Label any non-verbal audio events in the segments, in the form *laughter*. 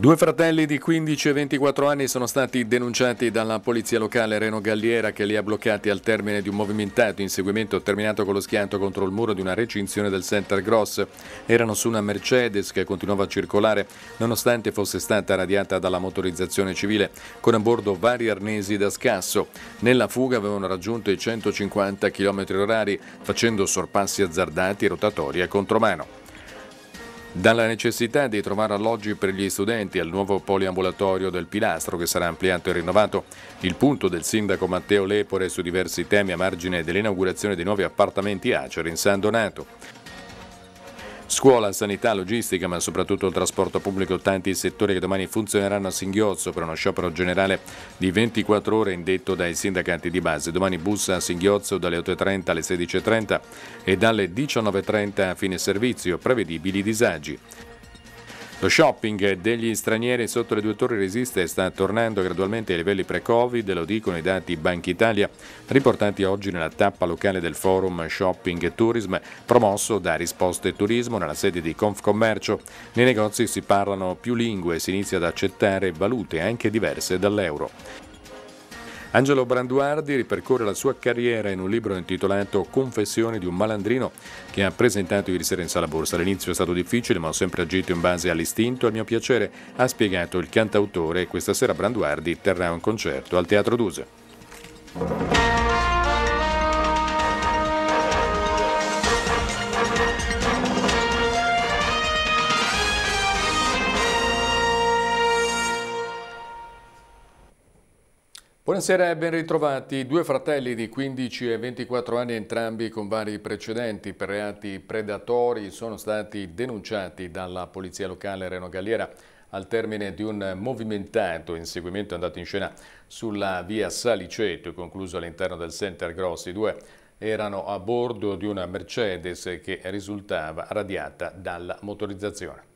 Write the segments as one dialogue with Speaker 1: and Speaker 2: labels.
Speaker 1: Due fratelli di 15 e 24 anni sono stati denunciati dalla polizia locale Reno Galliera che li ha bloccati al termine di un movimentato inseguimento terminato con lo schianto contro il muro di una recinzione del Center Gross. Erano su una Mercedes che continuava a circolare nonostante fosse stata radiata dalla motorizzazione civile, con a bordo vari arnesi da scasso. Nella fuga avevano raggiunto i 150 km h facendo sorpassi azzardati e rotatoria contromano. Dalla necessità di trovare alloggi per gli studenti al nuovo poliambulatorio del Pilastro che sarà ampliato e rinnovato, il punto del sindaco Matteo Lepore su diversi temi a margine dell'inaugurazione dei nuovi appartamenti Acer in San Donato. Scuola, sanità, logistica, ma soprattutto il trasporto pubblico, tanti settori che domani funzioneranno a singhiozzo per uno sciopero generale di 24 ore indetto dai sindacati di base. Domani bus a singhiozzo dalle 8.30 alle 16.30 e dalle 19.30 a fine servizio, prevedibili disagi. Lo shopping degli stranieri sotto le due torri resiste e sta tornando gradualmente ai livelli pre-Covid, lo dicono i dati Banca Italia, riportati oggi nella tappa locale del forum Shopping Tourism, promosso da Risposte Turismo nella sede di Confcommercio. Nei negozi si parlano più lingue e si inizia ad accettare valute anche diverse dall'euro. Angelo Branduardi ripercorre la sua carriera in un libro intitolato Confessioni di un malandrino che ha presentato ieri sera in sala borsa. All'inizio è stato difficile ma ho sempre agito in base all'istinto e al mio piacere, ha spiegato il cantautore questa sera Branduardi terrà un concerto al Teatro Duse. Buonasera e ben ritrovati. Due fratelli di 15 e 24 anni, entrambi con vari precedenti per reati predatori, sono stati denunciati dalla polizia locale Reno Galliera al termine di un movimentato inseguimento andato in scena sulla via Saliceto concluso all'interno del Center Grossi. Due erano a bordo di una Mercedes che risultava radiata dalla motorizzazione.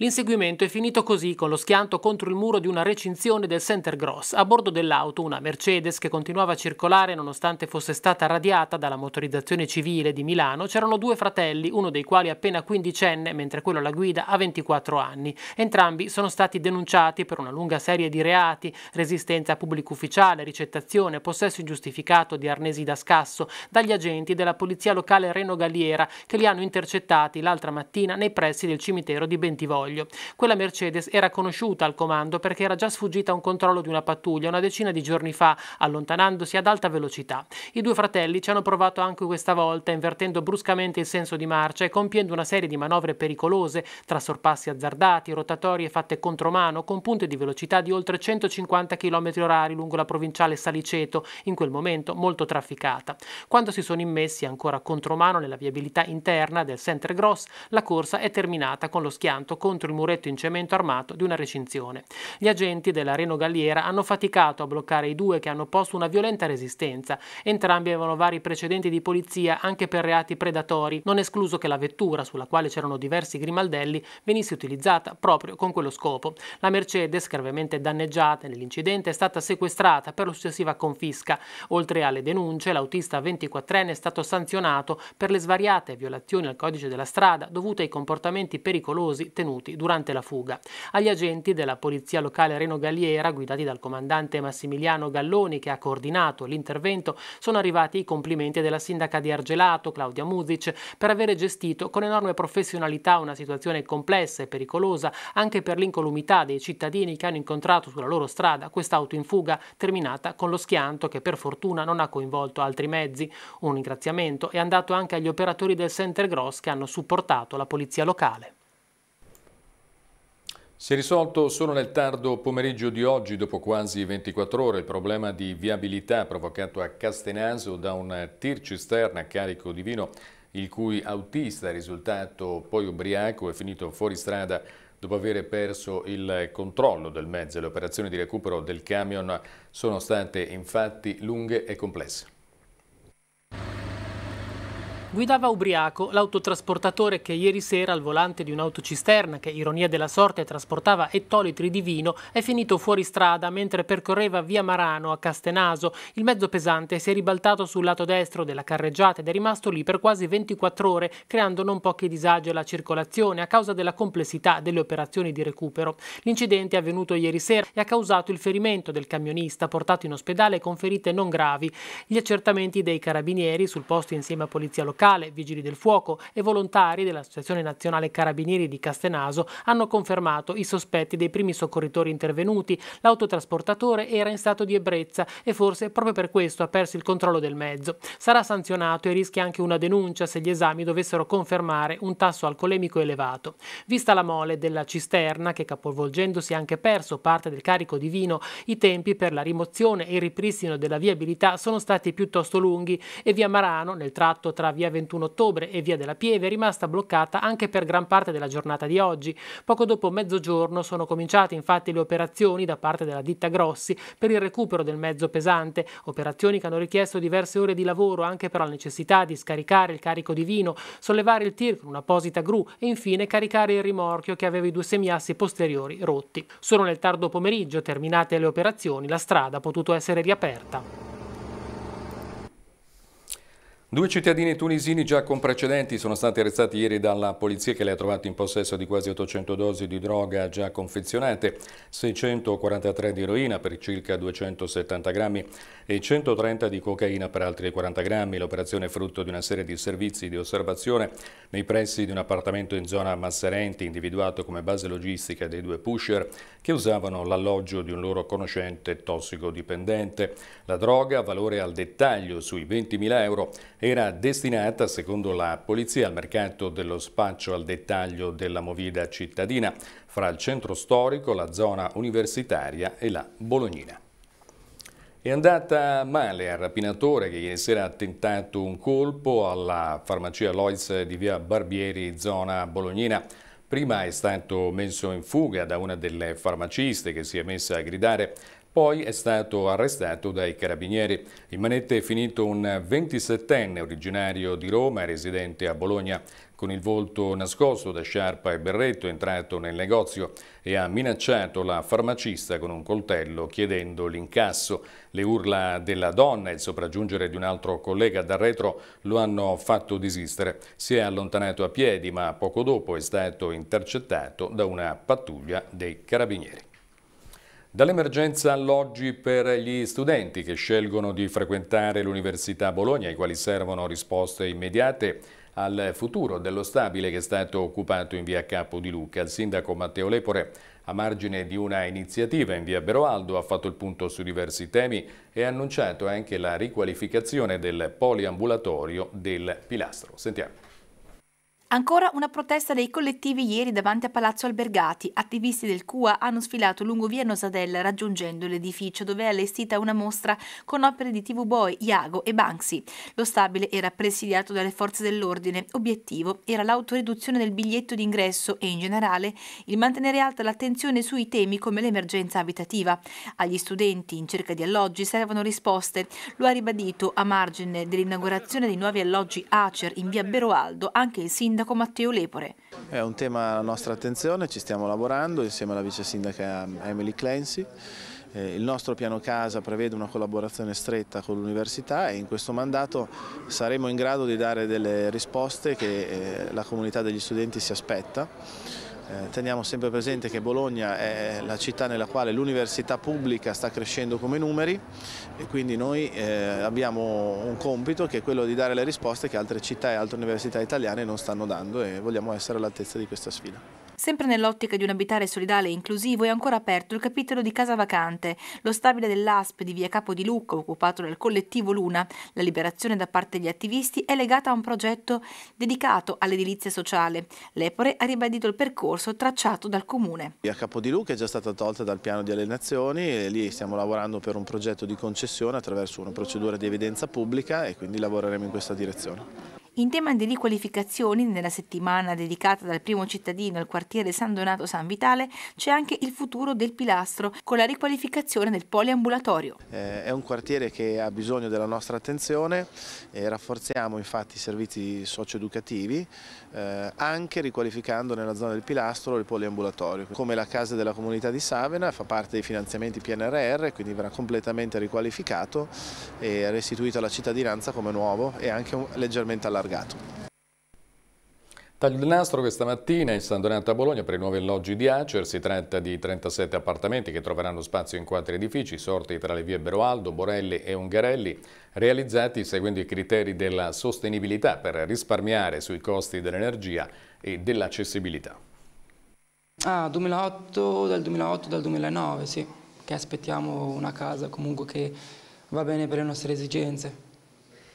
Speaker 2: L'inseguimento è finito così con lo schianto contro il muro di una recinzione del Center Gross. A bordo dell'auto una Mercedes che continuava a circolare nonostante fosse stata radiata dalla motorizzazione civile di Milano c'erano due fratelli, uno dei quali appena quindicenne mentre quello alla guida ha 24 anni. Entrambi sono stati denunciati per una lunga serie di reati, resistenza a pubblico ufficiale, ricettazione, possesso ingiustificato di arnesi da scasso dagli agenti della polizia locale Reno Galliera che li hanno intercettati l'altra mattina nei pressi del cimitero di Bentivoglio portafoglio. Quella Mercedes era conosciuta al comando perché era già sfuggita a un controllo di una pattuglia una decina di giorni fa, allontanandosi ad alta velocità. I due fratelli ci hanno provato anche questa volta, invertendo bruscamente il senso di marcia e compiendo una serie di manovre pericolose, tra sorpassi azzardati, rotatorie fatte contromano, con punte di velocità di oltre 150 km orari lungo la provinciale Saliceto, in quel momento molto trafficata. Quando si sono immessi ancora contromano nella viabilità interna del Centre Gross, la corsa è terminata con lo schianto contro contro il muretto in cemento armato di una recinzione. Gli agenti della Reno Galliera hanno faticato a bloccare i due che hanno posto una violenta resistenza. Entrambi avevano vari precedenti di polizia anche per reati predatori, non escluso che la vettura, sulla quale c'erano diversi grimaldelli, venisse utilizzata proprio con quello scopo. La Mercedes, gravemente danneggiata nell'incidente, è stata sequestrata per la successiva confisca. Oltre alle denunce, l'autista 24enne è stato sanzionato per le svariate violazioni al codice della strada dovute ai comportamenti pericolosi tenuti morti durante la fuga. Agli agenti della polizia locale Reno Galliera, guidati dal comandante Massimiliano Galloni che ha coordinato l'intervento, sono arrivati i complimenti della sindaca di Argelato, Claudia Muzic, per aver gestito con enorme professionalità una situazione complessa e pericolosa anche per l'incolumità dei cittadini che hanno incontrato sulla loro strada quest'auto in fuga terminata con lo schianto che per fortuna non ha coinvolto altri mezzi. Un ringraziamento è andato anche agli operatori del Center Gross che hanno supportato la polizia locale.
Speaker 1: Si è risolto solo nel tardo pomeriggio di oggi, dopo quasi 24 ore, il problema di viabilità provocato a Castenaso da un tir cisterna carico di vino, il cui autista è risultato poi ubriaco e finito fuori strada dopo aver perso il controllo del mezzo. Le operazioni di recupero del camion sono state infatti lunghe e complesse.
Speaker 2: Guidava ubriaco l'autotrasportatore che ieri sera al volante di un'autocisterna che, ironia della sorte, trasportava ettolitri di vino è finito fuori strada mentre percorreva via Marano a Castenaso. Il mezzo pesante si è ribaltato sul lato destro della carreggiata ed è rimasto lì per quasi 24 ore creando non pochi disagi alla circolazione a causa della complessità delle operazioni di recupero. L'incidente è avvenuto ieri sera e ha causato il ferimento del camionista portato in ospedale con ferite non gravi. Gli accertamenti dei carabinieri sul posto insieme a polizia locale locale, vigili del fuoco e volontari dell'Associazione Nazionale Carabinieri di Castenaso hanno confermato i sospetti dei primi soccorritori intervenuti. L'autotrasportatore era in stato di ebbrezza e forse proprio per questo ha perso il controllo del mezzo. Sarà sanzionato e rischia anche una denuncia se gli esami dovessero confermare un tasso alcolemico elevato. Vista la mole della cisterna, che capovolgendosi ha anche perso parte del carico di vino, i tempi per la rimozione e il ripristino della viabilità sono stati piuttosto lunghi e via Marano, nel tratto tra via via 21 ottobre e via della Pieve è rimasta bloccata anche per gran parte della giornata di oggi. Poco dopo mezzogiorno sono cominciate infatti le operazioni da parte della ditta Grossi per il recupero del mezzo pesante, operazioni che hanno richiesto diverse ore di lavoro anche per la necessità di scaricare il carico di vino, sollevare il tir con un'apposita gru e infine caricare il rimorchio che aveva i due semiassi posteriori rotti. Solo nel tardo pomeriggio, terminate le operazioni, la strada ha potuto essere riaperta.
Speaker 1: Due cittadini tunisini già con precedenti sono stati arrestati ieri dalla polizia che li ha trovati in possesso di quasi 800 dosi di droga già confezionate, 643 di eroina per circa 270 grammi e 130 di cocaina per altri 40 grammi. L'operazione è frutto di una serie di servizi di osservazione nei pressi di un appartamento in zona Masserenti individuato come base logistica dei due pusher che usavano l'alloggio di un loro conoscente tossicodipendente. La droga valore al dettaglio sui 20.000 euro era destinata, secondo la polizia, al mercato dello spaccio al dettaglio della movida cittadina, fra il centro storico, la zona universitaria e la Bolognina. È andata male al rapinatore che ieri sera ha tentato un colpo alla farmacia Lois di via Barbieri, zona bolognina. Prima è stato messo in fuga da una delle farmaciste che si è messa a gridare poi è stato arrestato dai carabinieri. In manette è finito un 27enne originario di Roma e residente a Bologna. Con il volto nascosto da sciarpa e berretto è entrato nel negozio e ha minacciato la farmacista con un coltello chiedendo l'incasso. Le urla della donna e il sopraggiungere di un altro collega da retro lo hanno fatto desistere. Si è allontanato a piedi ma poco dopo è stato intercettato da una pattuglia dei carabinieri. Dall'emergenza alloggi per gli studenti che scelgono di frequentare l'Università Bologna, ai quali servono risposte immediate al futuro dello stabile che è stato occupato in via Capo di Luca, Il sindaco Matteo Lepore, a margine di una iniziativa in via Beroaldo, ha fatto il punto su diversi temi e ha annunciato anche la riqualificazione del poliambulatorio del Pilastro. Sentiamo.
Speaker 3: Ancora una protesta dei collettivi ieri davanti a Palazzo Albergati. Attivisti del CUA hanno sfilato lungo via Nosadella raggiungendo l'edificio dove è allestita una mostra con opere di TV Boy, Iago e Banksy. Lo stabile era presidiato dalle forze dell'ordine. Obiettivo era l'autoriduzione del biglietto d'ingresso e in generale il mantenere alta l'attenzione sui temi come l'emergenza abitativa. Agli studenti in cerca di alloggi servono risposte. Lo ha ribadito a margine dell'inaugurazione dei nuovi alloggi Acer in via Beroaldo anche il sindaco sindaco Matteo Lepore.
Speaker 4: È un tema alla nostra attenzione, ci stiamo lavorando insieme alla vice sindaca Emily Clancy. Eh, il nostro piano casa prevede una collaborazione stretta con l'università e in questo mandato saremo in grado di dare delle risposte che eh, la comunità degli studenti si aspetta eh, teniamo sempre presente che Bologna è la città nella quale l'università pubblica sta crescendo come numeri e quindi noi eh, abbiamo un compito che è quello di dare le risposte che altre città e altre università italiane non stanno dando e vogliamo essere all'altezza di questa sfida.
Speaker 3: Sempre nell'ottica di un abitare solidale e inclusivo è ancora aperto il capitolo di Casa Vacante, lo stabile dell'ASP di via Capo di Lucco, occupato dal collettivo Luna. La liberazione da parte degli attivisti è legata a un progetto dedicato all'edilizia sociale. L'Epore ha ribadito il percorso tracciato dal Comune.
Speaker 4: Via Capo di Lucco è già stata tolta dal piano di allenazioni e lì stiamo lavorando per un progetto di concessione attraverso una procedura di evidenza pubblica e quindi lavoreremo in questa direzione.
Speaker 3: In tema di riqualificazioni, nella settimana dedicata dal primo cittadino al quartiere San Donato San Vitale, c'è anche il futuro del pilastro con la riqualificazione del poliambulatorio.
Speaker 4: Eh, è un quartiere che ha bisogno della nostra attenzione, e rafforziamo infatti i servizi socioeducativi, eh, anche riqualificando nella zona del pilastro il poliambulatorio. Come la casa della comunità di Savena fa parte dei finanziamenti PNRR, quindi verrà completamente riqualificato e restituito alla cittadinanza come nuovo e anche leggermente allargato allargato.
Speaker 1: Taglio del nastro questa mattina in San Donato a Bologna per i nuovi alloggi di Acer. Si tratta di 37 appartamenti che troveranno spazio in quattro edifici sorti tra le vie Beroaldo, Borelli e Ungarelli, realizzati seguendo i criteri della sostenibilità per risparmiare sui costi dell'energia e dell'accessibilità.
Speaker 2: Ah, 2008, dal 2008, dal 2009, sì, che aspettiamo una casa comunque che va bene per le nostre esigenze.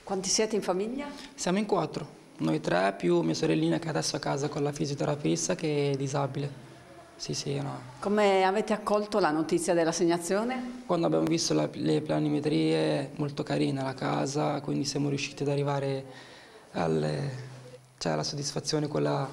Speaker 5: Quanti siete in famiglia?
Speaker 2: Siamo in quattro, noi tre più mia sorellina che adesso a casa con la fisioterapista che è disabile. Sì, sì, no.
Speaker 6: Come avete accolto la notizia dell'assegnazione?
Speaker 2: Quando abbiamo visto la, le planimetrie, molto carina la casa, quindi siamo riusciti ad arrivare alle, cioè alla soddisfazione quella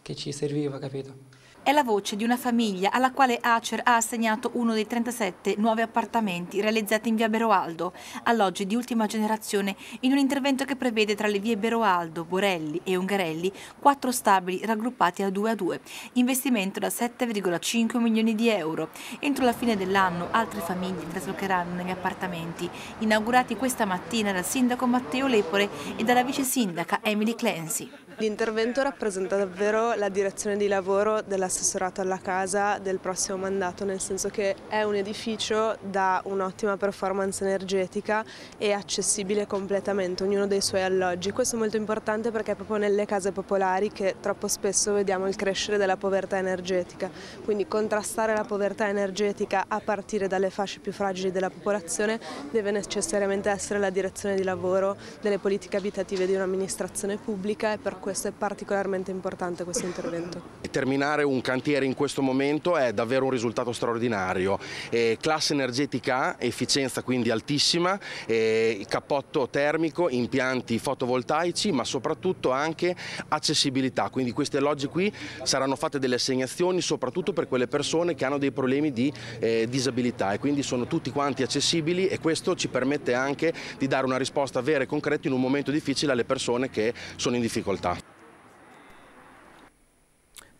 Speaker 2: che ci serviva, capito?
Speaker 3: È la voce di una famiglia alla quale Acer ha assegnato uno dei 37 nuovi appartamenti realizzati in via Beroaldo, alloggi di ultima generazione, in un intervento che prevede tra le vie Beroaldo, Borelli e Ungarelli quattro stabili raggruppati a 2 a 2, investimento da 7,5 milioni di euro. Entro la fine dell'anno altre famiglie traslocheranno negli appartamenti, inaugurati questa mattina dal sindaco Matteo Lepore e dalla vice sindaca Emily Clancy. L'intervento rappresenta davvero la direzione di lavoro dell'assessorato alla casa del prossimo mandato, nel senso che è un edificio da un'ottima performance energetica e accessibile completamente, ognuno dei suoi alloggi. Questo è molto importante perché è proprio nelle case popolari che troppo spesso vediamo il crescere della povertà energetica, quindi contrastare la povertà energetica a partire dalle fasce più fragili della popolazione deve necessariamente essere la direzione di lavoro delle politiche abitative di un'amministrazione pubblica e per questo è particolarmente importante questo intervento.
Speaker 7: Terminare un cantiere in questo momento è davvero un risultato straordinario, eh, classe energetica, A, efficienza quindi altissima, eh, cappotto termico, impianti fotovoltaici ma soprattutto anche accessibilità, quindi questi alloggi qui saranno fatte delle assegnazioni soprattutto per quelle persone che hanno dei problemi di eh, disabilità e quindi sono tutti quanti accessibili e questo ci permette anche di dare una risposta vera e concreta in un momento difficile alle persone che sono in difficoltà.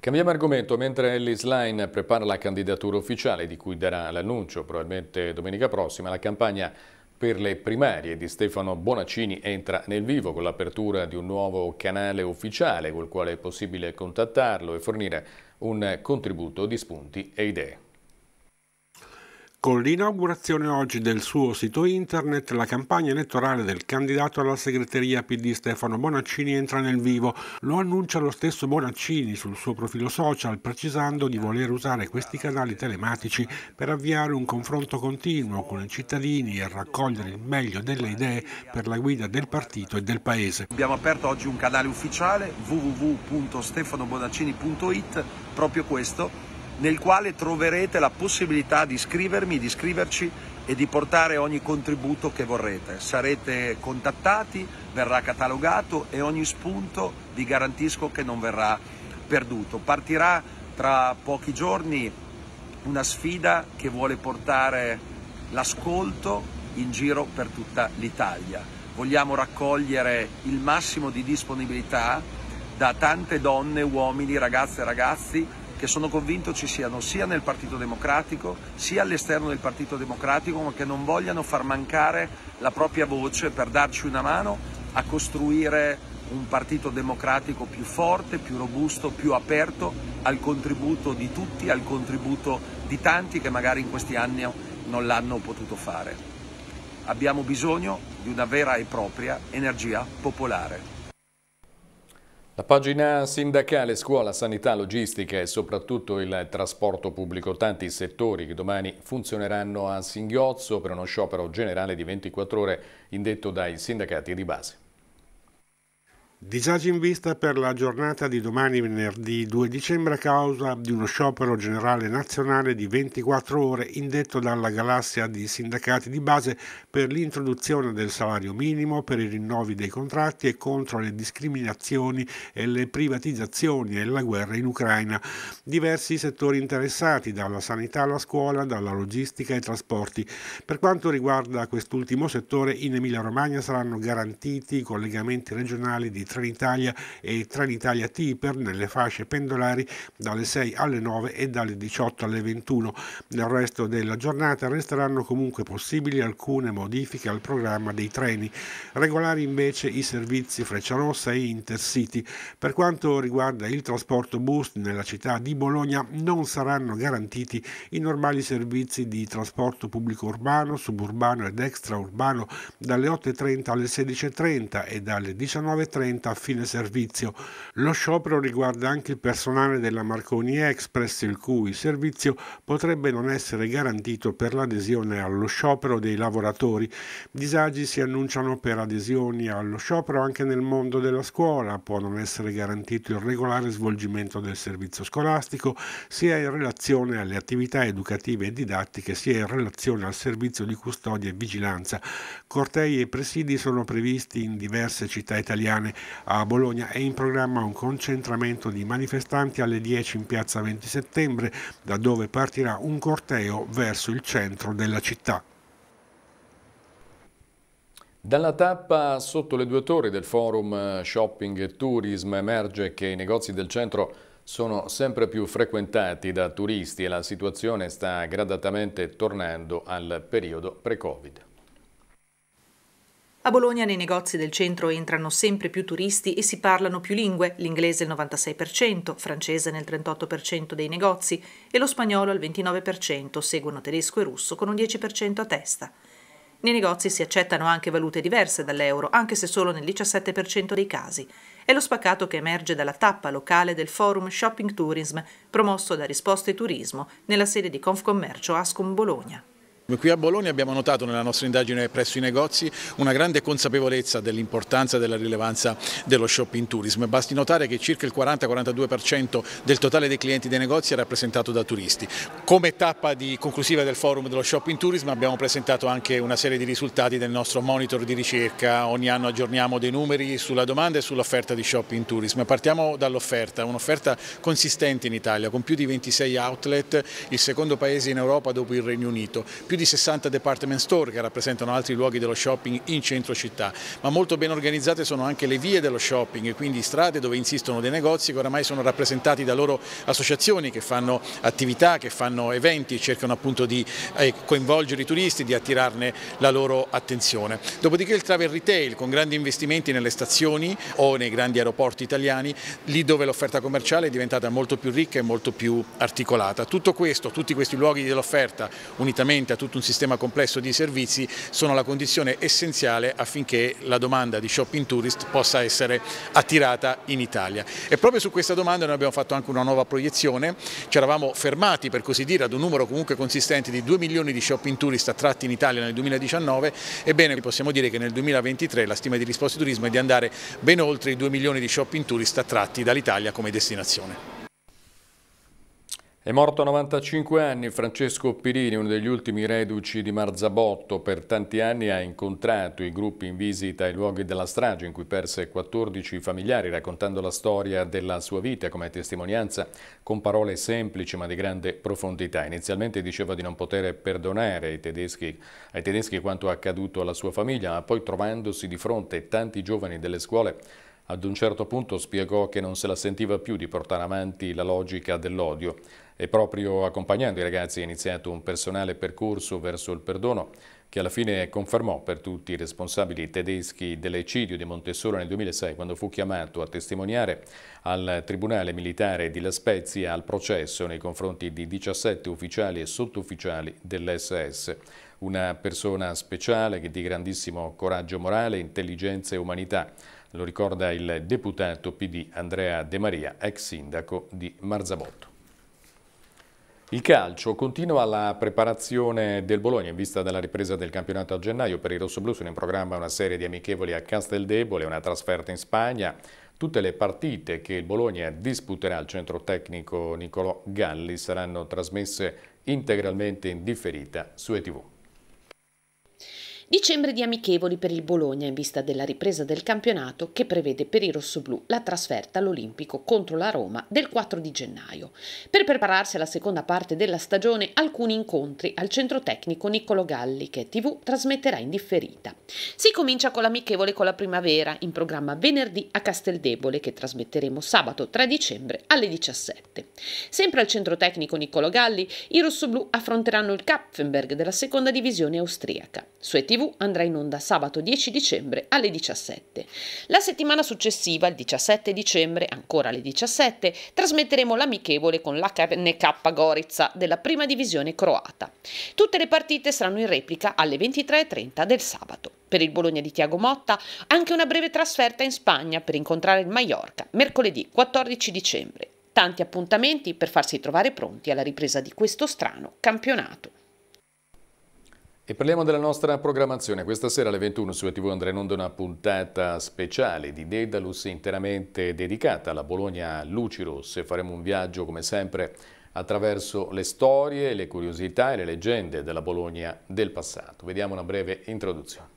Speaker 1: Cambiamo argomento, mentre Ellis Line prepara la candidatura ufficiale di cui darà l'annuncio probabilmente domenica prossima, la campagna per le primarie di Stefano Bonaccini entra nel vivo con l'apertura di un nuovo canale ufficiale col quale è possibile contattarlo e fornire un contributo di spunti e idee. Con
Speaker 8: l'inaugurazione oggi del suo sito internet, la campagna elettorale del candidato alla segreteria PD Stefano Bonaccini entra nel vivo. Lo annuncia lo stesso Bonaccini sul suo profilo social, precisando di voler usare questi canali telematici per avviare un confronto continuo con i cittadini e raccogliere il meglio delle idee per la guida del partito e del
Speaker 7: paese. Abbiamo aperto oggi un canale ufficiale www.stefanobonaccini.it, proprio questo nel quale troverete la possibilità di iscrivermi, di iscriverci e di portare ogni contributo che vorrete. Sarete contattati, verrà catalogato e ogni spunto vi garantisco che non verrà perduto. Partirà tra pochi giorni una sfida che vuole portare l'ascolto in giro per tutta l'Italia. Vogliamo raccogliere il massimo di disponibilità da tante donne, uomini, ragazze e ragazzi che sono convinto ci siano sia nel Partito Democratico sia all'esterno del Partito Democratico, ma che non vogliano far mancare la propria voce per darci una mano a costruire un partito democratico più forte, più robusto, più aperto al contributo di tutti, al contributo di tanti che magari in questi anni non l'hanno potuto fare. Abbiamo bisogno di una vera e propria energia popolare.
Speaker 1: La pagina sindacale scuola, sanità, logistica e soprattutto il trasporto pubblico, tanti settori che domani funzioneranno a singhiozzo per uno sciopero generale di 24 ore indetto dai sindacati di base.
Speaker 8: Disagi in vista per la giornata di domani venerdì 2 dicembre a causa di uno sciopero generale nazionale di 24 ore indetto dalla galassia di sindacati di base per l'introduzione del salario minimo, per i rinnovi dei contratti e contro le discriminazioni e le privatizzazioni e la guerra in Ucraina. Diversi settori interessati, dalla sanità alla scuola, dalla logistica ai trasporti. Per quanto riguarda quest'ultimo settore, in Emilia Romagna saranno garantiti i collegamenti regionali di Trenitalia e Trenitalia Tipper nelle fasce pendolari dalle 6 alle 9 e dalle 18 alle 21. Nel resto della giornata resteranno comunque possibili alcune modifiche al programma dei treni. Regolari invece i servizi Frecciarossa e Intercity. Per quanto riguarda il trasporto bus nella città di Bologna non saranno garantiti i normali servizi di trasporto pubblico urbano, suburbano ed extraurbano dalle 8.30 alle 16.30 e dalle 19.30 a fine servizio. Lo sciopero riguarda anche il personale della Marconi Express, il cui servizio potrebbe non essere garantito per l'adesione allo sciopero dei lavoratori. Disagi si annunciano per adesioni allo sciopero anche nel mondo della scuola, può non essere garantito il regolare svolgimento del servizio scolastico, sia in relazione alle attività educative e didattiche, sia in relazione al servizio di custodia e vigilanza. Cortei e presidi sono previsti in diverse città italiane. A Bologna è in programma un concentramento di manifestanti alle 10 in piazza 20 settembre, da dove partirà un corteo verso il centro della città.
Speaker 1: Dalla tappa sotto le due torri del forum eh, Shopping e Tourism emerge che i negozi del centro sono sempre più frequentati da turisti e la situazione sta gradatamente tornando al periodo pre-Covid.
Speaker 3: A Bologna nei negozi del centro entrano sempre più turisti e si parlano più lingue, l'inglese il 96%, francese nel 38% dei negozi e lo spagnolo al 29%, seguono tedesco e russo con un 10% a testa. Nei negozi si accettano anche valute diverse dall'euro, anche se solo nel 17% dei casi. È lo spaccato che emerge dalla tappa locale del forum Shopping Tourism, promosso da Risposte Turismo, nella sede di Confcommercio Ascom Bologna.
Speaker 9: Qui a Bologna abbiamo notato nella nostra indagine presso i negozi una grande consapevolezza dell'importanza e della rilevanza dello shopping tourism. Basti notare che circa il 40-42% del totale dei clienti dei negozi è rappresentato da turisti. Come tappa di, conclusiva del forum dello shopping tourism abbiamo presentato anche una serie di risultati del nostro monitor di ricerca. Ogni anno aggiorniamo dei numeri sulla domanda e sull'offerta di shopping tourism. Partiamo dall'offerta, un'offerta consistente in Italia con più di 26 outlet, il secondo paese in Europa dopo il Regno Unito. Più più di 60 department store che rappresentano altri luoghi dello shopping in centro città, ma molto ben organizzate sono anche le vie dello shopping, quindi strade dove insistono dei negozi che oramai sono rappresentati da loro associazioni che fanno attività, che fanno eventi e cercano appunto di eh, coinvolgere i turisti, di attirarne la loro attenzione. Dopodiché il travel retail con grandi investimenti nelle stazioni o nei grandi aeroporti italiani, lì dove l'offerta commerciale è diventata molto più ricca e molto più articolata. Tutto questo, tutti questi luoghi dell'offerta, unitamente a tutti tutto un sistema complesso di servizi sono la condizione essenziale affinché la domanda di shopping tourist possa essere attirata in Italia. E proprio su questa domanda noi abbiamo fatto anche una nuova proiezione, ci eravamo fermati per così dire ad un numero comunque consistente di 2 milioni di shopping tourist attratti in Italia nel 2019, ebbene possiamo dire che nel 2023 la stima di risposta turismo è di andare
Speaker 1: ben oltre i 2 milioni di shopping tourist attratti dall'Italia come destinazione. È morto a 95 anni Francesco Pirini, uno degli ultimi reduci di Marzabotto. Per tanti anni ha incontrato i gruppi in visita ai luoghi della strage in cui perse 14 familiari, raccontando la storia della sua vita come testimonianza con parole semplici ma di grande profondità. Inizialmente diceva di non poter perdonare ai tedeschi, ai tedeschi quanto accaduto alla sua famiglia, ma poi trovandosi di fronte tanti giovani delle scuole ad un certo punto spiegò che non se la sentiva più di portare avanti la logica dell'odio e proprio accompagnando i ragazzi è iniziato un personale percorso verso il perdono che alla fine confermò per tutti i responsabili tedeschi dell'ecidio di Montessoro nel 2006 quando fu chiamato a testimoniare al Tribunale Militare di La Spezia al processo nei confronti di 17 ufficiali e sottufficiali dell'SS. Una persona speciale che di grandissimo coraggio morale, intelligenza e umanità lo ricorda il deputato PD Andrea De Maria, ex sindaco di Marzabotto. Il calcio continua la preparazione del Bologna in vista della ripresa del campionato a gennaio. Per i rossoblù sono in programma una serie di amichevoli a Casteldebole, una trasferta in Spagna. Tutte le partite che il Bologna disputerà al centro tecnico Nicolò Galli saranno trasmesse integralmente in differita su ETV.
Speaker 6: Dicembre di amichevoli per il Bologna in vista della ripresa del campionato che prevede per i rossoblù la trasferta all'Olimpico contro la Roma del 4 di gennaio. Per prepararsi alla seconda parte della stagione alcuni incontri al centro tecnico Niccolo Galli che TV trasmetterà in differita. Si comincia con l'amichevole con la primavera in programma venerdì a Casteldebole che trasmetteremo sabato 3 dicembre alle 17. Sempre al centro tecnico Niccolo Galli i rossoblù affronteranno il Kapfenberg della seconda divisione austriaca. Su ETV TV andrà in onda sabato 10 dicembre alle 17. La settimana successiva, il 17 dicembre, ancora alle 17, trasmetteremo l'amichevole con l'HNK Gorica della prima divisione croata. Tutte le partite saranno in replica alle 23.30 del sabato. Per il Bologna di Tiago Motta anche una breve trasferta in Spagna per incontrare il Mallorca mercoledì 14 dicembre. Tanti appuntamenti per farsi trovare pronti alla ripresa di questo strano campionato.
Speaker 1: E parliamo della nostra programmazione. Questa sera alle 21 su TV andrà in onda una puntata speciale di Dedalus interamente dedicata alla Bologna Luci Faremo un viaggio come sempre attraverso le storie, le curiosità e le leggende della Bologna del passato. Vediamo una breve introduzione.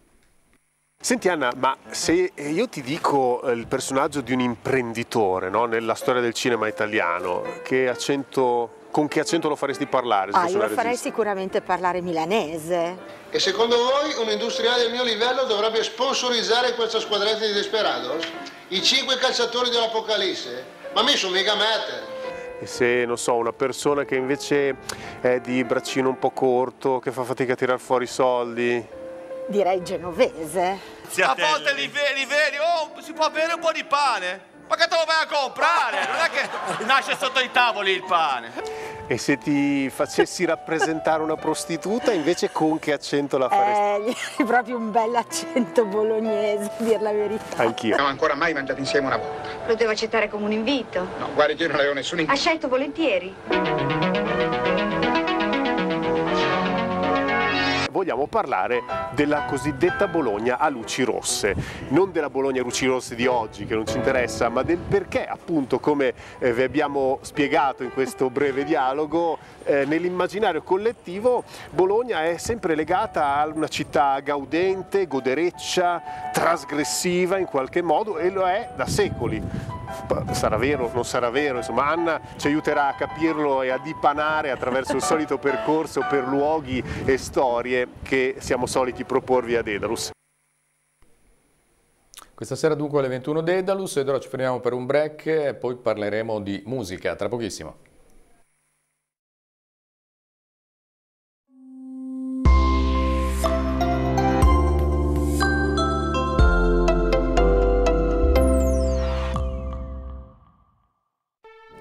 Speaker 10: Senti Anna, ma
Speaker 1: se io ti
Speaker 10: dico eh, il personaggio di un imprenditore no, nella storia del cinema italiano che accento con che accento lo faresti parlare? Ah, io lo farei
Speaker 3: sicuramente parlare milanese.
Speaker 5: E secondo voi un industriale del mio livello dovrebbe sponsorizzare questa squadretta di Desperados? I cinque calciatori dell'Apocalisse? Ma mi sono mega mate!
Speaker 10: E se non so, una persona che invece è di braccino un po' corto, che fa fatica a tirar fuori i soldi. Direi genovese. Ziatelli. A
Speaker 3: volte li vedi, vedi, oh,
Speaker 4: si può bere un po' di pane. Ma che te lo vai a comprare? Non è che nasce sotto i tavoli il
Speaker 10: pane. E se ti facessi rappresentare una prostituta, invece con che accento la
Speaker 3: faresti? Eh, proprio un bel accento bolognese, a dir la verità.
Speaker 10: Anch'io.
Speaker 9: Non ho ancora mai mangiato insieme una volta.
Speaker 6: Lo devo accettare come un invito. No,
Speaker 9: guardi, io non avevo nessun invito. Ha
Speaker 6: scelto
Speaker 2: volentieri
Speaker 10: vogliamo parlare della cosiddetta Bologna a luci rosse, non della Bologna a luci rosse di oggi che non ci interessa, ma del perché appunto come eh, vi abbiamo spiegato in questo breve dialogo, eh, nell'immaginario collettivo Bologna è sempre legata a una città gaudente, godereccia, trasgressiva in qualche modo e lo è da secoli sarà vero, non sarà vero, insomma Anna ci aiuterà a capirlo e a dipanare attraverso il solito *laughs* percorso per luoghi e storie che siamo soliti proporvi a Dedalus.
Speaker 1: Questa sera dunque alle 21 Dedalus ed ora ci fermiamo per un break e poi parleremo di musica, tra pochissimo.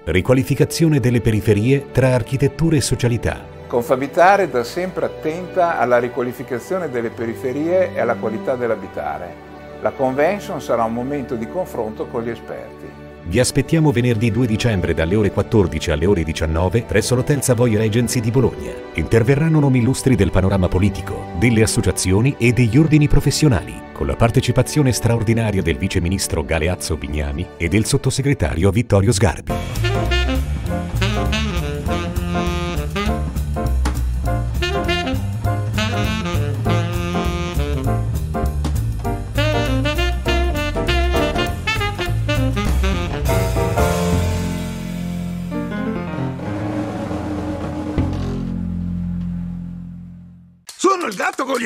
Speaker 11: Riqualificazione delle periferie tra architettura e socialità.
Speaker 8: Confabitare da sempre attenta alla riqualificazione delle periferie e alla qualità dell'abitare. La convention sarà un momento di confronto con gli esperti.
Speaker 11: Vi aspettiamo venerdì 2 dicembre dalle ore 14 alle ore 19 presso l'Hotel Savoy Regency di Bologna. Interverranno nomi illustri del panorama politico, delle associazioni e degli ordini professionali, con la partecipazione straordinaria del viceministro Galeazzo Bignami e del sottosegretario Vittorio Sgarbi.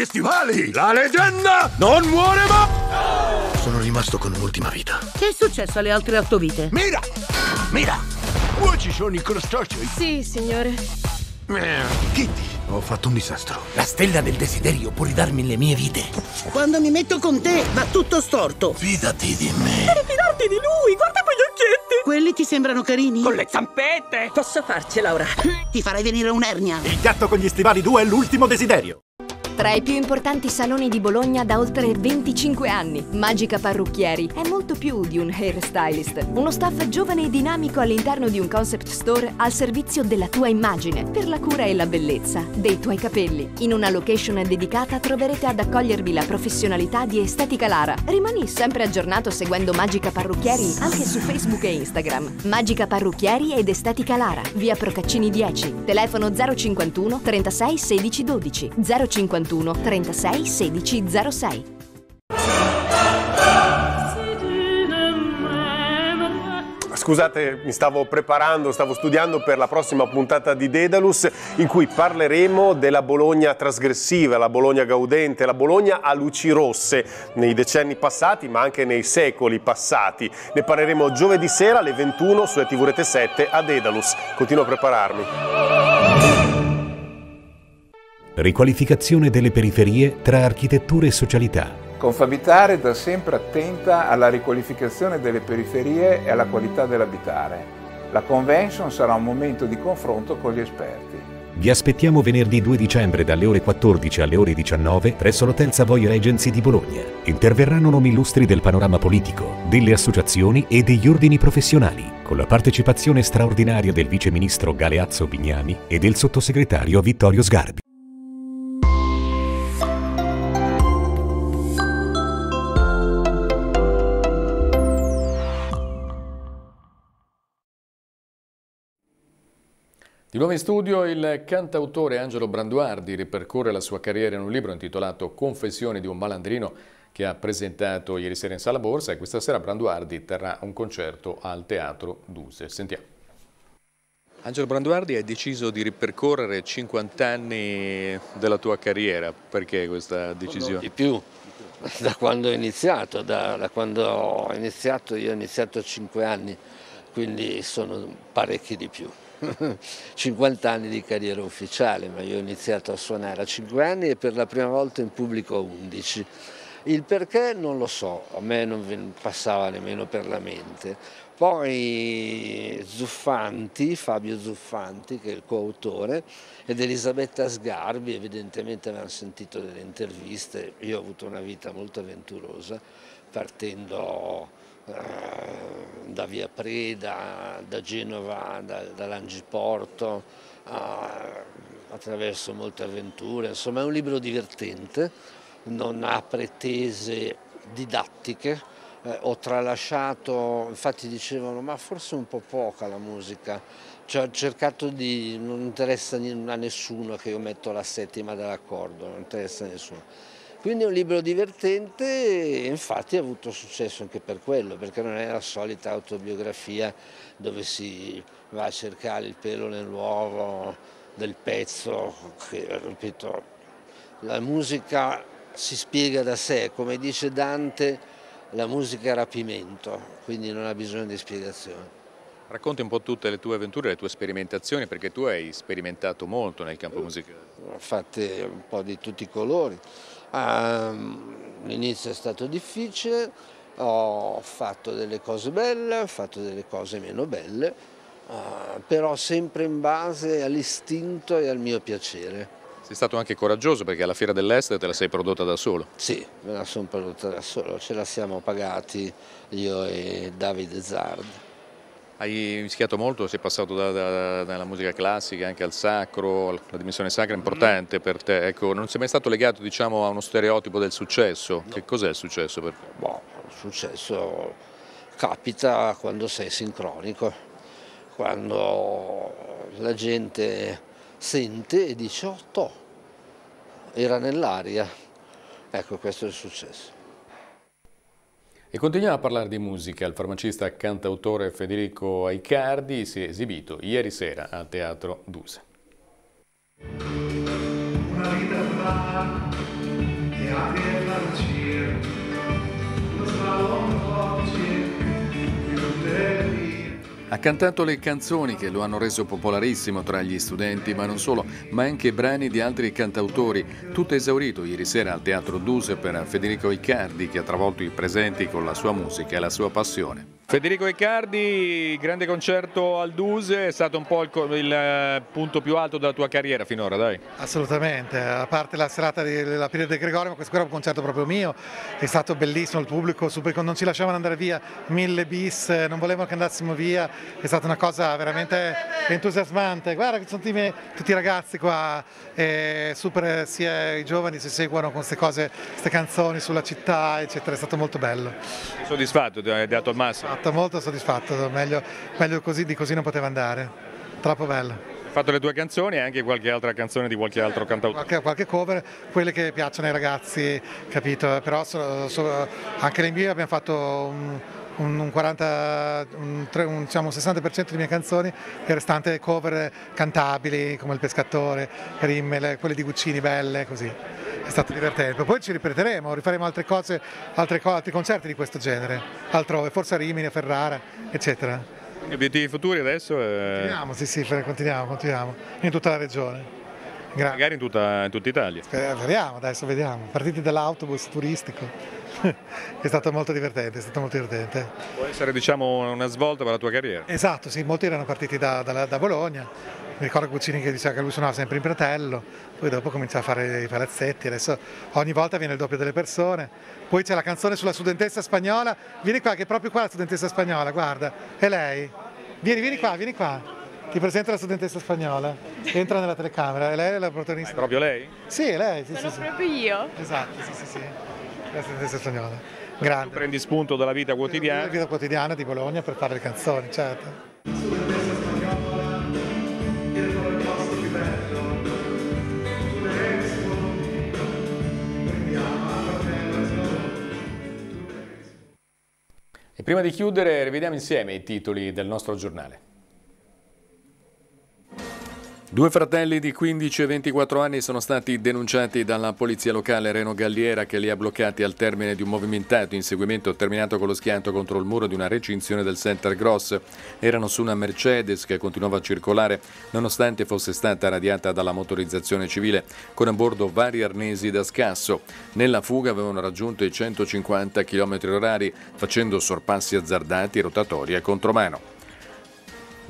Speaker 7: gli stivali! La leggenda non muore mai!
Speaker 12: Sono rimasto con un'ultima
Speaker 3: vita. Che è successo alle altre otto vite? Mira! Mira! Qua ci sono i
Speaker 2: crostacei! Sì, signore. Kitty, eh, ho fatto un disastro. La stella del desiderio può ridarmi le mie vite. Quando mi metto con te va tutto storto. Fidati di me. Devi fidarti di lui, guarda quegli occhietti. Quelli ti sembrano carini? Con le zampette.
Speaker 6: Posso
Speaker 11: farcela ora. Eh. Ti farai venire un'ernia. Il gatto con gli stivali 2 è l'ultimo desiderio.
Speaker 6: Tra i più importanti saloni di Bologna da oltre 25 anni, Magica Parrucchieri è molto più di un hairstylist. Uno staff giovane e dinamico all'interno di un concept store al servizio della tua immagine, per la cura e la bellezza dei tuoi capelli. In una location dedicata troverete ad accogliervi la professionalità di Estetica Lara. Rimani sempre aggiornato seguendo Magica Parrucchieri anche su Facebook e Instagram. Magica Parrucchieri ed Estetica Lara, via Procaccini 10, telefono 051 36 16 12 051 21 36 16 06.
Speaker 10: Scusate, mi stavo preparando, stavo studiando per la prossima puntata di Dedalus in cui parleremo della Bologna trasgressiva, la Bologna gaudente, la Bologna a luci rosse nei decenni passati ma anche nei secoli passati. Ne parleremo giovedì sera alle 21 su TV Rete 7 a Dedalus. Continuo a prepararmi.
Speaker 11: Riqualificazione delle periferie tra architettura e socialità.
Speaker 8: Confabitare da sempre attenta alla riqualificazione delle periferie e alla qualità dell'abitare. La convention sarà un momento di confronto con gli esperti.
Speaker 11: Vi aspettiamo venerdì 2 dicembre dalle ore 14 alle ore 19 presso l'Hotel Savoy Regency di Bologna. Interverranno nomi illustri del panorama politico, delle associazioni e degli ordini professionali, con la partecipazione straordinaria del viceministro Galeazzo Bignami e del sottosegretario Vittorio Sgarbi.
Speaker 1: Di nuovo in studio il cantautore Angelo Branduardi ripercorre la sua carriera in un libro intitolato Confessioni di un malandrino che ha presentato ieri sera in Sala Borsa e questa sera Branduardi terrà un concerto al Teatro Duse. Sentiamo. Angelo Branduardi hai deciso di ripercorrere 50 anni della tua carriera,
Speaker 5: perché questa decisione? Di più, da quando ho iniziato, da, da quando ho iniziato io ho iniziato a 5 anni, quindi sono parecchi di più. 50 *laughs* anni di carriera ufficiale, ma io ho iniziato a suonare a 5 anni e per la prima volta in pubblico a 11. Il perché non lo so, a me non passava nemmeno per la mente. Poi Zuffanti, Fabio Zuffanti, che è il coautore, ed Elisabetta Sgarbi, evidentemente avevano sentito delle interviste, io ho avuto una vita molto avventurosa, partendo eh, da Via Preda, da, Genova, da, da Langiporto, attraverso molte avventure, insomma è un libro divertente, non ha pretese didattiche, eh, ho tralasciato, infatti dicevano ma forse un po' poca la musica, cioè, ho cercato di, non interessa a nessuno che io metto la settima dell'accordo, non interessa a nessuno quindi è un libro divertente e infatti ha avuto successo anche per quello, perché non è la solita autobiografia dove si va a cercare il pelo nell'uovo del pezzo, che, ripeto, la musica si spiega da sé, come dice Dante, la musica è rapimento, quindi non ha bisogno di spiegazioni.
Speaker 1: Racconti un po' tutte le tue avventure, le tue sperimentazioni, perché tu hai sperimentato molto nel campo eh, musicale. Ho fatte un po' di tutti i
Speaker 5: colori Ehm, l'inizio è stato difficile, ho fatto delle cose belle, ho fatto delle cose meno belle, eh, però sempre in base all'istinto e al mio piacere.
Speaker 1: Sei stato anche coraggioso perché alla Fiera dell'Est te la sei prodotta da solo. Sì,
Speaker 5: me la sono prodotta da solo, ce la siamo pagati io e Davide Zardi hai mischiato molto, sei passato da, da,
Speaker 1: dalla musica classica anche al sacro, la dimensione sacra è mm-hmm. importante per te, ecco, non sei mai stato legato
Speaker 5: diciamo, a uno stereotipo del successo, no. che cos'è il successo per te? Boh, il successo capita quando sei sincronico, quando la gente sente e dice oh, to, era nell'aria, ecco questo è il successo.
Speaker 1: E continuiamo a parlare di musica. Il farmacista e cantautore Federico Aicardi si è esibito ieri sera al Teatro Duse.
Speaker 7: Una vita fa,
Speaker 1: Ha cantato le canzoni che lo hanno reso popolarissimo tra gli studenti, ma non solo, ma anche brani di altri cantautori, tutto esaurito ieri sera al Teatro Duse per Federico Icardi che ha travolto i presenti con la sua musica e la sua passione.
Speaker 13: Federico Riccardi, grande concerto al Duse, è stato un po' il, il, eh, punto più alto della tua carriera finora, dai?
Speaker 12: Assolutamente, a parte la serata della Pire De Gregorio, ma questo era un concerto proprio mio, è stato bellissimo, il pubblico super, non ci lasciavano andare via, mille bis, non volevano che andassimo via, è stata una cosa veramente entusiasmante, guarda che sono tutti, tutti i ragazzi qua, eh, super sia i giovani si seguono con queste cose, queste canzoni sulla città, eccetera, è stato molto bello.
Speaker 13: Soddisfatto, ti hai eh, dato al massimo?
Speaker 12: soddisfatto, molto soddisfatto, meglio, meglio così di così non poteva andare, troppo bello.
Speaker 13: Hai fatto le due canzoni e anche qualche altra canzone di qualche altro cantautore.
Speaker 12: Qualche, qualche cover, quelle che piacciono ai ragazzi, capito? Però so, so, anche le mie abbiamo fatto un, un, 40, un, un diciamo 60% di mie canzoni e restante cover cantabili come Il Pescatore, Rimmel, quelle di Guccini belle, così è stato divertente. Poi ci ripeteremo, rifaremo altre cose, altre, altri concerti di questo genere, altrove, forse a Rimini, a Ferrara, eccetera.
Speaker 13: Gli Obiettivi futuri adesso? È... Eh? Continuiamo, sì,
Speaker 12: sì, continuiamo, continuiamo, in tutta la regione.
Speaker 13: Grazie. Magari in tutta, in tutta Italia.
Speaker 12: Speriamo, eh, adesso vediamo. Partiti dall'autobus turistico. *laughs* è stato molto divertente, è stato molto divertente.
Speaker 13: Può essere diciamo una svolta per la tua carriera.
Speaker 12: Esatto, sì, molti erano partiti da, da, da Bologna. Mi ricordo Cuccini che diceva che lui suonava sempre in Pratello, poi dopo cominciava a fare i palazzetti, adesso ogni volta viene il doppio delle persone. Poi c'è la canzone sulla studentessa spagnola, vieni qua che è proprio qua la studentessa spagnola, guarda, è lei. Vieni, vieni qua, vieni qua. Ti presento la studentessa spagnola, entra nella telecamera e lei è la protagonista. È proprio lei? Sì, è lei. Sì, Sono sì,
Speaker 3: proprio sì. io.
Speaker 12: Esatto, sì, sì, sì. La studentessa spagnola. Grande. Tu prendi spunto dalla vita quotidiana. Dalla vita quotidiana di Bologna per fare le canzoni, certo.
Speaker 1: E prima di chiudere rivediamo insieme i titoli del nostro giornale. Due fratelli di 15 e 24 anni sono stati denunciati dalla polizia locale Reno Galliera che li ha bloccati al termine di un movimentato inseguimento terminato con lo schianto contro il muro di una recinzione del Center Gross. Erano su una Mercedes che continuava a circolare nonostante fosse stata radiata dalla motorizzazione civile con a bordo vari arnesi da scasso. Nella fuga avevano raggiunto i 150 km h facendo sorpassi azzardati e a contromano.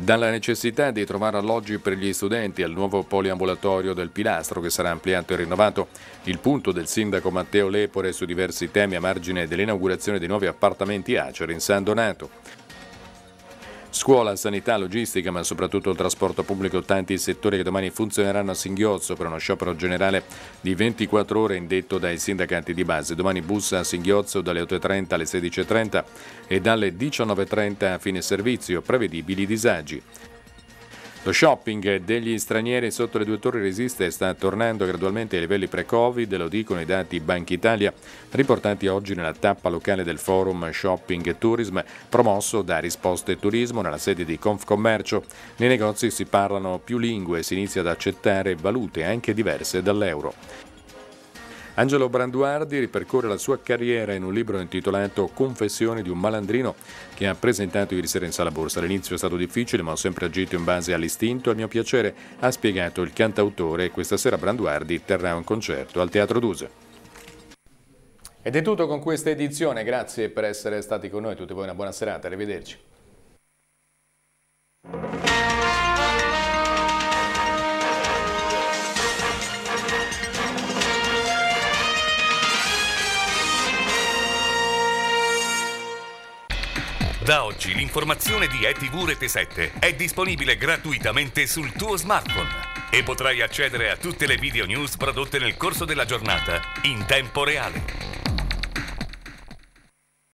Speaker 1: Dalla necessità di trovare alloggi per gli studenti al nuovo poliambulatorio del Pilastro che sarà ampliato e rinnovato, il punto del sindaco Matteo Lepore su diversi temi a margine dell'inaugurazione dei nuovi appartamenti Acer in San Donato. Scuola, sanità, logistica, ma soprattutto il trasporto pubblico, tanti settori che domani funzioneranno a singhiozzo per uno sciopero generale di 24 ore indetto dai sindacati di base. Domani bus a singhiozzo dalle 8.30 alle 16.30 e dalle 19.30 a fine servizio, prevedibili disagi. Lo shopping degli stranieri sotto le due torri resiste e sta tornando gradualmente ai livelli pre-Covid, lo dicono i dati Banca Italia, riportati oggi nella tappa locale del forum Shopping Tourism, promosso da Risposte Turismo nella sede di Confcommercio. Nei negozi si parlano più lingue e si inizia ad accettare valute anche diverse dall'euro. Angelo Branduardi ripercorre la sua carriera in un libro intitolato Confessioni di un malandrino che ha presentato ieri sera in sala borsa. All'inizio è stato difficile ma ho sempre agito in base all'istinto e al mio piacere, ha spiegato il cantautore e questa sera Branduardi terrà un concerto al Teatro Duse. Ed è tutto con questa edizione, grazie per essere stati con noi, tutti voi una buona serata, arrivederci.
Speaker 11: Da oggi l'informazione di ETV Rete 7 è disponibile gratuitamente sul tuo smartphone e potrai accedere a tutte le video news prodotte nel corso della giornata in tempo reale.